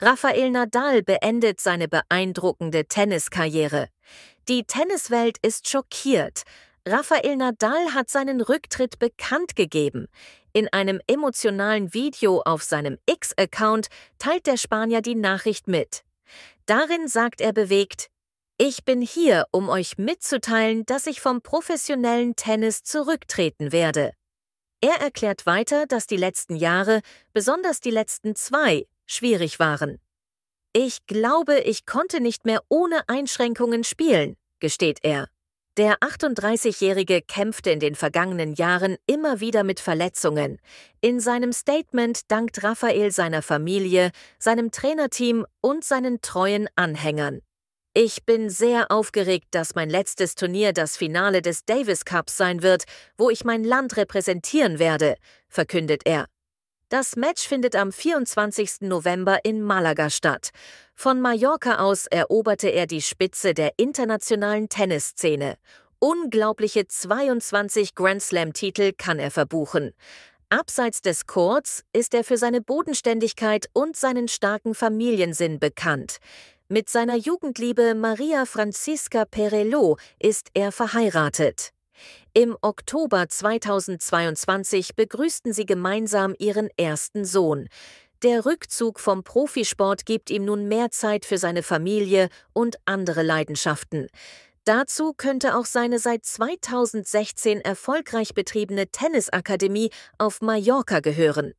Rafael Nadal beendet seine beeindruckende Tenniskarriere. Die Tenniswelt ist schockiert. Rafael Nadal hat seinen Rücktritt bekannt gegeben. In einem emotionalen Video auf seinem X-Account teilt der Spanier die Nachricht mit. Darin sagt er bewegt, ich bin hier, um euch mitzuteilen, dass ich vom professionellen Tennis zurücktreten werde. Er erklärt weiter, dass die letzten Jahre, besonders die letzten zwei, schwierig waren. Ich glaube, ich konnte nicht mehr ohne Einschränkungen spielen, gesteht er. Der 38-Jährige kämpfte in den vergangenen Jahren immer wieder mit Verletzungen. In seinem Statement dankt Raphael seiner Familie, seinem Trainerteam und seinen treuen Anhängern. Ich bin sehr aufgeregt, dass mein letztes Turnier das Finale des Davis Cups sein wird, wo ich mein Land repräsentieren werde, verkündet er. Das Match findet am 24. November in Malaga statt. Von Mallorca aus eroberte er die Spitze der internationalen Tennisszene. Unglaubliche 22 Grand Slam-Titel kann er verbuchen. Abseits des Courts ist er für seine Bodenständigkeit und seinen starken Familiensinn bekannt. Mit seiner Jugendliebe Maria Francisca Perello ist er verheiratet. Im Oktober 2022 begrüßten sie gemeinsam ihren ersten Sohn. Der Rückzug vom Profisport gibt ihm nun mehr Zeit für seine Familie und andere Leidenschaften. Dazu könnte auch seine seit 2016 erfolgreich betriebene Tennisakademie auf Mallorca gehören.